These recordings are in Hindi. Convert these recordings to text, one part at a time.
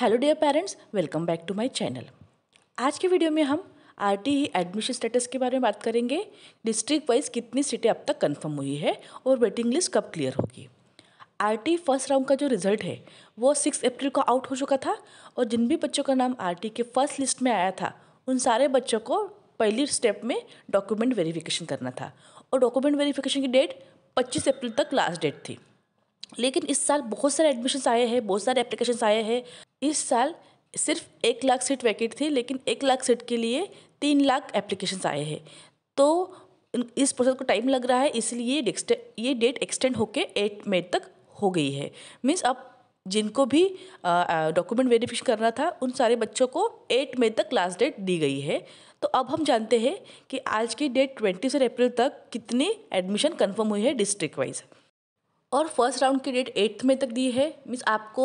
hello dear parents welcome back to my channel आज के वीडियो में हम आर एडमिशन स्टेटस के बारे में बात करेंगे डिस्ट्रिक्ट वाइज कितनी सीटें अब तक कंफर्म हुई है और वेटिंग लिस्ट कब क्लियर होगी आर फर्स्ट राउंड का जो रिजल्ट है वो सिक्स अप्रैल को आउट हो चुका था और जिन भी बच्चों का नाम आर e के फर्स्ट लिस्ट में आया था उन सारे बच्चों को पहली स्टेप में डॉक्यूमेंट वेरीफिकेशन करना था और डॉक्यूमेंट वेरीफिकेशन की डेट पच्चीस अप्रैल तक लास्ट डेट थी लेकिन इस साल बहुत सारे एडमिशन्स आए हैं बहुत सारे एप्लीकेशन आए हैं इस साल सिर्फ एक लाख सीट वैकेट थी लेकिन एक लाख सीट के लिए तीन लाख एप्लीकेशंस आए हैं तो इस प्रोसेस को टाइम लग रहा है इसलिए ये डेट एक्सटेंड होकर एट मई तक हो गई है मीन्स अब जिनको भी डॉक्यूमेंट वेरिफिकेशन करना था उन सारे बच्चों को एट मई तक लास्ट डेट दी गई है तो अब हम जानते हैं कि आज की डेट ट्वेंटी से अप्रैल तक कितनी एडमिशन कन्फर्म हुई है डिस्ट्रिक्ट वाइज और फर्स्ट राउंड की डेट एट्थ में तक दी है मीन्स आपको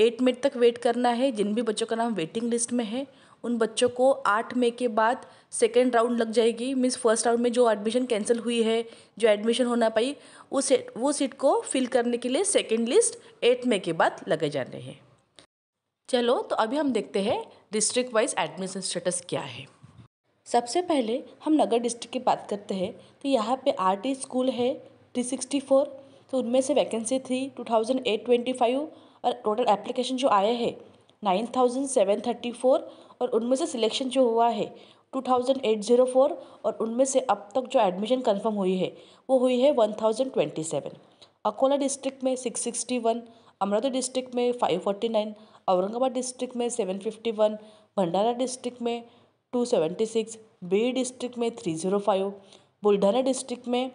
एट मई तक वेट करना है जिन भी बच्चों का नाम वेटिंग लिस्ट में है उन बच्चों को आठ मई के बाद सेकेंड राउंड लग जाएगी मीन्स फर्स्ट राउंड में जो एडमिशन कैंसिल हुई है जो एडमिशन होना पाई वो सीट वो सीट को फिल करने के लिए सेकेंड लिस्ट एट मई के बाद लगे जा रहे हैं चलो तो अभी हम देखते हैं डिस्ट्रिक्ट वाइज एडमिशन स्टेटस क्या है सबसे पहले हम नगर डिस्ट्रिक्ट की बात करते हैं तो यहाँ पे आर टी स्कूल है थ्री सिक्सटी फोर तो उनमें से वैकेंसी थी two thousand eight twenty five और टोटल एप्लीकेशन जो आए हैं nine thousand seven thirty four और उनमें से सिलेक्शन जो हुआ है two thousand eight zero four और उनमें से अब तक जो एडमिशन कन्फर्म हुई है वो हुई है one thousand twenty seven Akola district में six sixty one Amravati district में five forty nine Aurangabad district में seven fifty one Bhandara district में two seventy six Beed district में three zero five Buldhana district में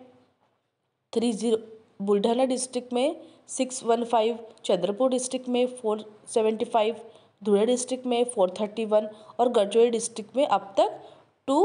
three zero oh Buldhana district में six one five Chandrapur district में four seventy five Dhule district में फोर थर्टी वन और गढ़चौली डिस्ट्रिक्ट में अब तक टू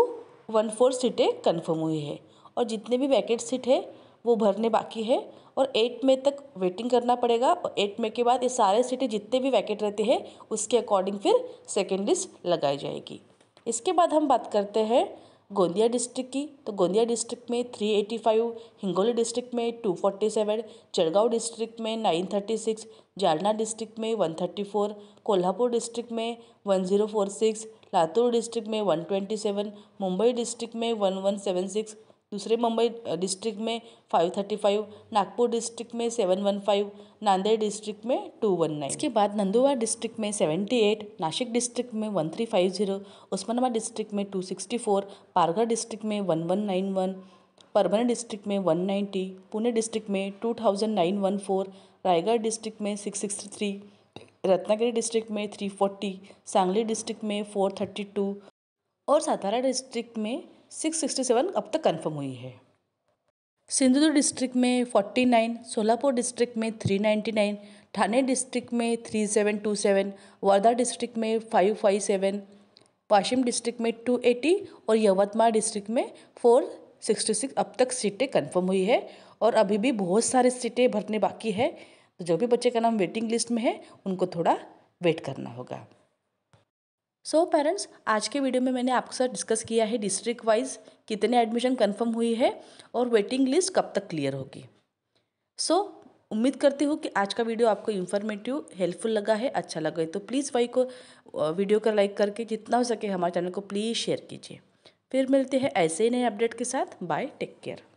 वन फोर सीटें कन्फर्म हुई है और जितने भी वैकेट सीट है वो भरने बाकी है और एट मई तक वेटिंग करना पड़ेगा और एट मई के बाद ये सारे सीटें जितने भी वैकेट रहते हैं उसके अकॉर्डिंग फिर सेकेंड लिस्ट लगाई जाएगी इसके बाद हम बात करते हैं गोंदिया डिस्ट्रिक्ट की तो गोंदिया डिस्ट्रिक्ट में three eighty five Hingoli district में two forty seven Jalgaon district में nine thirty six Jalna district में one thirty four Kolhapur district में one zero four six Latur district में one twenty seven Mumbai district में वन वन सेवन सिक्स दूसरे मुंबई डिस्ट्रिक्ट में five thirty five Nagpur district में seven one five Nanded district में टू वन नाइन इसके बाद नंदुरबार डिस्ट्रिक्ट में सेवेंटी एट नासिक डिस्ट्रिक्ट में one three five zero Osmanabad district में two sixty four Palghar district में one one nine one Parbhani district में वन नाइन्टी पुणे डिस्ट्रिक्ट में two thousand nine one four Raigad district में six sixty three Ratnagiri district में थ्री फोर्टी सांगली डिस्ट्रिक्ट में फोर थर्टी टू और सातारा डिस्ट्रिक्ट में 667 अब तक कंफर्म हुई है सिंधुदुर्ग डिस्ट्रिक्ट में 49, सोलापुर डिस्ट्रिक्ट में 399, ठाणे डिस्ट्रिक्ट में 3727, वर्धा डिस्ट्रिक्ट में 557, वाशिम डिस्ट्रिक्ट में 280 और यवतमाल डिस्ट्रिक्ट में 466 अब तक सीटें कंफर्म हुई है और अभी भी बहुत सारी सीटें भरने बाकी है तो जो भी बच्चे का नाम वेटिंग लिस्ट में है उनको थोड़ा वेट करना होगा सो so, पेरेंट्स आज के वीडियो में मैंने आपके साथ डिस्कस किया है डिस्ट्रिक्ट वाइज कितने एडमिशन कंफर्म हुई है और वेटिंग लिस्ट कब तक क्लियर होगी सो so, उम्मीद करती हूँ कि आज का वीडियो आपको इन्फॉर्मेटिव हेल्पफुल लगा है अच्छा लगा है तो प्लीज़ वाई को वीडियो का कर लाइक करके जितना हो सके हमारे चैनल को प्लीज़ शेयर कीजिए फिर मिलते हैं ऐसे ही नए अपडेट के साथ बाय टेक केयर